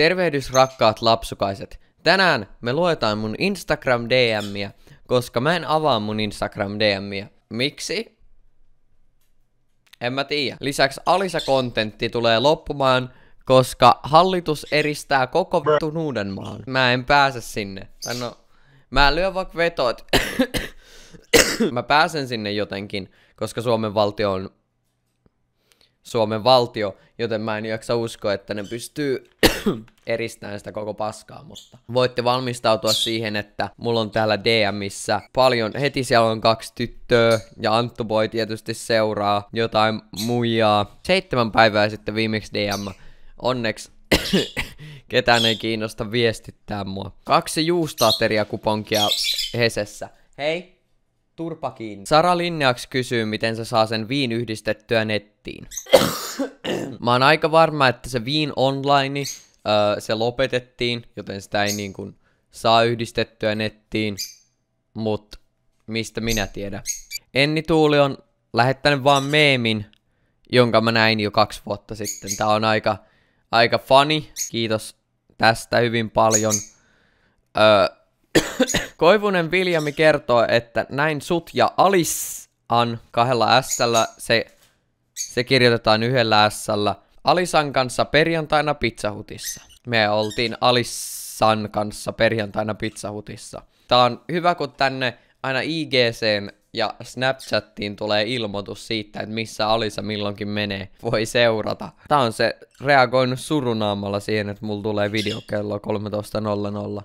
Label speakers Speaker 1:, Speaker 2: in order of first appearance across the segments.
Speaker 1: Tervehdys rakkaat lapsukaiset. Tänään me luetaan mun Instagram DMiä, koska mä en avaa mun Instagram DMiä. Miksi? En mä tiedä. Lisäksi Alisa-kontentti tulee loppumaan, koska hallitus eristää koko vitun Uudenmaan. Mä en pääse sinne. Tai no, mä lyön vaikka vetot. mä pääsen sinne jotenkin, koska Suomen valtio on Suomen valtio, joten mä en jaksa uskoa, että ne pystyy eristämään sitä koko paskaa, mutta voitte valmistautua siihen, että mulla on täällä DMissä paljon, heti siellä on kaksi tyttöä ja Anttu voi tietysti seuraa jotain muijaa. Seitsemän päivää sitten viimeksi DM, onneksi ketään ei kiinnosta viestittää mua. Kaksi juustaateria kuponkia Hesessä. Hei! Turpa kiinni. Sara Linneaks kysyy, miten se saa sen viin yhdistettyä nettiin. Mä oon aika varma, että se viin online, öö, se lopetettiin, joten sitä ei niin kuin saa yhdistettyä nettiin. Mut mistä minä tiedän. Enni Tuuli on lähettänyt vaan meemin, jonka mä näin jo kaksi vuotta sitten. Tää on aika, aika funny. Kiitos tästä hyvin paljon. Öö, Koivunen Viljami kertoo, että näin sut ja Alisan kahdella s se, se kirjoitetaan yhdellä s Alisan kanssa perjantaina pizzahutissa. Me oltiin Alisan kanssa perjantaina pizzahutissa. Tää on hyvä, kun tänne aina IGC ja Snapchattiin tulee ilmoitus siitä, että missä Alisa milloinkin menee. Voi seurata. Tää on se reagoinut surunaamalla siihen, että mulla tulee videokello 13.00.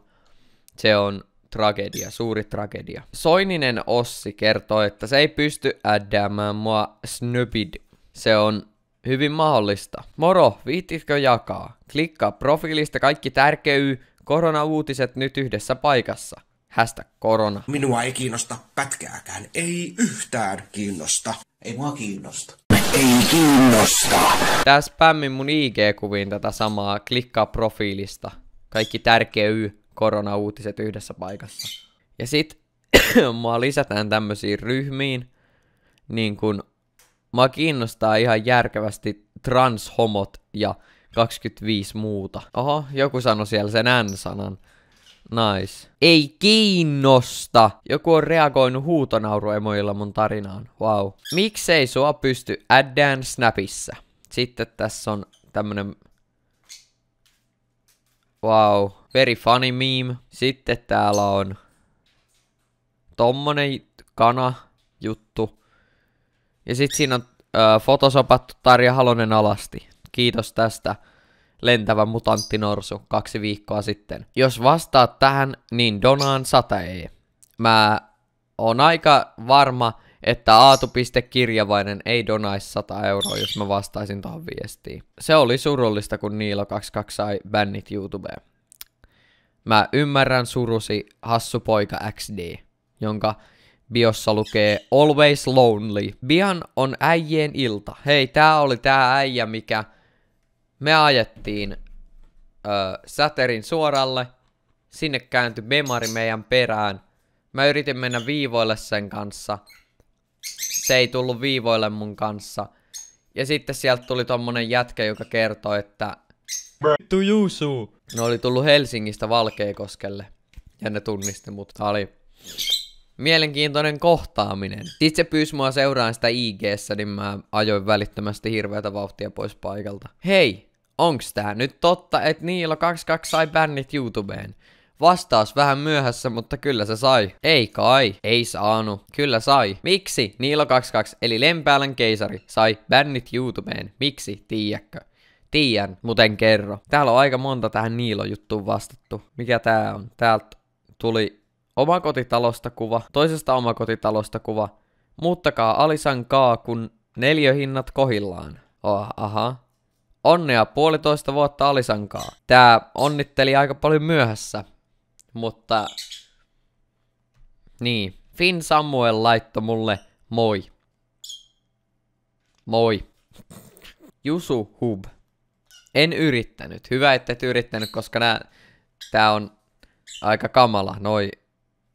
Speaker 1: Se on tragedia, suuri tragedia. Soininen Ossi kertoo, että se ei pysty äddäämään mua snöbid. Se on hyvin mahdollista. Moro, viittitkö jakaa? Klikkaa profiilista kaikki Korona koronauutiset nyt yhdessä paikassa. Hästä korona. Minua ei kiinnosta pätkääkään. Ei yhtään kiinnosta. Ei mua kiinnosta. Ei kiinnosta. Tää spämmin mun IG-kuviin tätä samaa. Klikkaa profiilista. Kaikki tärkeys koronauutiset yhdessä paikassa. Ja sit mua lisätään tämmöisiin ryhmiin, niin kun mua kiinnostaa ihan järkevästi transhomot ja 25 muuta. Oho, joku sanoi siellä sen N-sanan. Nice. Ei kiinnosta! Joku on reagoinut huutonauruemoilla mun tarinaan. Wow. Miksei sua pysty addään Snapissa? Sitten tässä on tämmönen... Wow. Very funny meme. Sitten täällä on tommonen kana juttu. Ja sitten siinä on ö, fotosopattu Tarja Halonen alasti. Kiitos tästä lentävä mutantti norsu kaksi viikkoa sitten. Jos vastaat tähän, niin donaan 100 ei. Mä oon aika varma, että aatu.kirjavainen ei donaisi 100 euroa, jos mä vastaisin tuohon viestiin. Se oli surullista, kun Niilo22 sai bännit YouTubeen. Mä ymmärrän surusi hassupoika XD, jonka biossa lukee Always Lonely. Bian on äijien ilta. Hei, tää oli tää äijä, mikä me ajettiin ö, säterin suoralle. Sinne kääntyi Bemari meidän perään. Mä yritin mennä viivoille sen kanssa. Se ei tullut viivoille mun kanssa. Ja sitten sieltä tuli tommonen jätkä, joka kertoi, että Vittu Jusu. Ne oli tullut Helsingistä Valkeakoskelle. Ja ne tunnisti mut. Tää oli mielenkiintoinen kohtaaminen. Sitten se pyysi mua seuraan sitä ig niin mä ajoin välittömästi hirveätä vauhtia pois paikalta. Hei, onks tää nyt totta, että Niilo 22 sai bännit YouTubeen? Vastaus vähän myöhässä, mutta kyllä se sai. Ei kai. Ei saanut. Kyllä sai. Miksi? Niilo22 eli Lempäälän keisari sai bännit YouTubeen. Miksi? Tiedätkö? Tiedän, muten kerro. Täällä on aika monta tähän Niilo-juttuun vastattu. Mikä tää on? Täältä tuli omakotitalosta kuva, toisesta omakotitalosta kuva. Muuttakaa Alisan kun neljöhinnat kohillaan. Oh, aha. Onnea puolitoista vuotta Alisankaa. Tää onnitteli aika paljon myöhässä, mutta... Niin, Finn Samuel laitto mulle moi. Moi. Jusu Hub. En yrittänyt. Hyvä, että et yrittänyt, koska nää, tää on aika kamala. Noi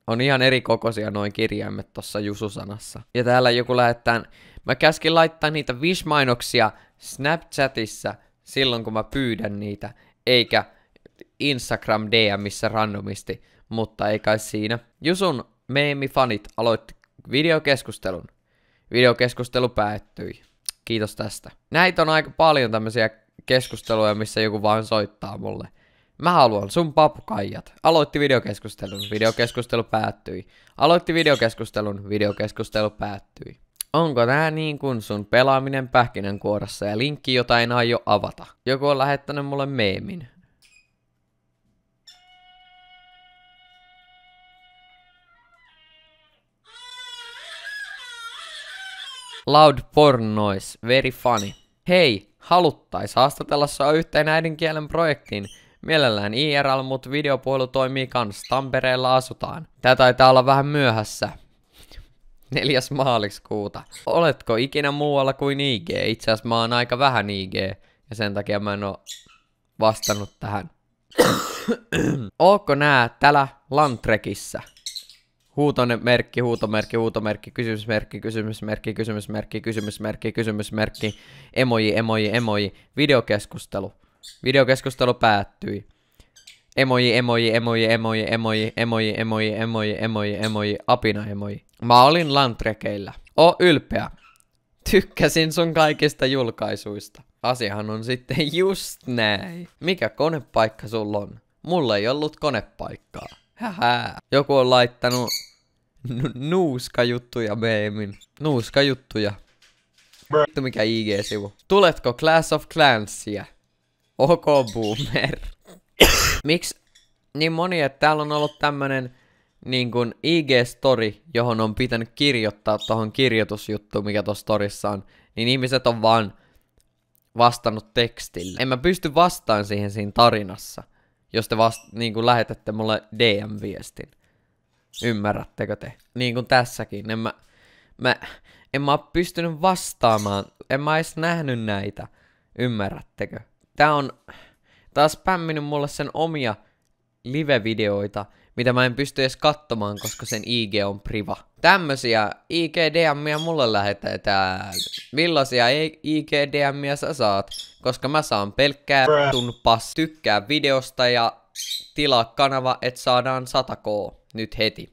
Speaker 1: on ihan eri kokoisia noin kirjaimet tuossa Jususanassa. Ja täällä joku lähettää, mä käskin laittaa niitä Wish-mainoksia Snapchatissa silloin, kun mä pyydän niitä, eikä Instagram DMissä randomisti, mutta ei kai siinä. Jusun meemifanit aloitti videokeskustelun. Videokeskustelu päättyi. Kiitos tästä. Näitä on aika paljon tämmöisiä keskusteluja, missä joku vaan soittaa mulle. Mä haluan sun papukaijat. Aloitti videokeskustelun, videokeskustelu päättyi. Aloitti videokeskustelun, videokeskustelu päättyi. Onko tää niin kuin sun pelaaminen kuorassa ja linkki, jota en aio avata? Joku on lähettänyt mulle meemin. Loud porn noise, very funny. Hei, haluttaisi haastatella saa yhteen äidinkielen projektiin, Mielellään IRL, mutta videopuhelu toimii kans. Tampereella asutaan. Tää taitaa olla vähän myöhässä. 4. maaliskuuta. Oletko ikinä muualla kuin IG? Itse asiassa mä oon aika vähän IG. Ja sen takia mä en oo vastannut tähän. Ootko nää täällä Lantrekissä? Huutonen merkki, huutomerkki, huutomerkki, kysymysmerkki, kysymysmerkki, kysymysmerkki, kysymysmerkki, kysymysmerkki, emoji, emoji, emoji, videokeskustelu. Videokeskustelu päättyi. Emoji, emoji, emoji, emoji, emoji, emoji, emoji, emoji, emoji, emoji, apina emoji. Mä olin lantrekeillä. O ylpeä. Tykkäsin sun kaikista julkaisuista. Asiahan on sitten just näin. Mikä konepaikka sulla on? Mulla ei ollut konepaikkaa. Hähä. Joku on laittanut nuuskajuttuja meemin. Nuuskajuttuja. Vittu mikä IG-sivu. Tuletko Class of Clansia? Ok boomer. Miksi niin moni, että täällä on ollut tämmönen niin kuin IG-story, johon on pitänyt kirjoittaa tohon kirjoitusjuttu, mikä tuossa storissa on, niin ihmiset on vaan vastannut tekstillä. En mä pysty vastaan siihen siinä tarinassa jos te vasta, niin kuin lähetätte mulle DM-viestin. Ymmärrättekö te? Niin kuin tässäkin. En mä, mä, en mä pystynyt vastaamaan. En mä edes nähnyt näitä. Ymmärrättekö? Tää on taas pämminyt mulle sen omia live-videoita – mitä mä en pysty edes katsomaan, koska sen IG on priva. Tämmösiä ig mia mulle lähetetään. Millaisia ig mia sä saat? Koska mä saan pelkkää tun pas. Tykkää videosta ja tilaa kanava, että saadaan 100k nyt heti.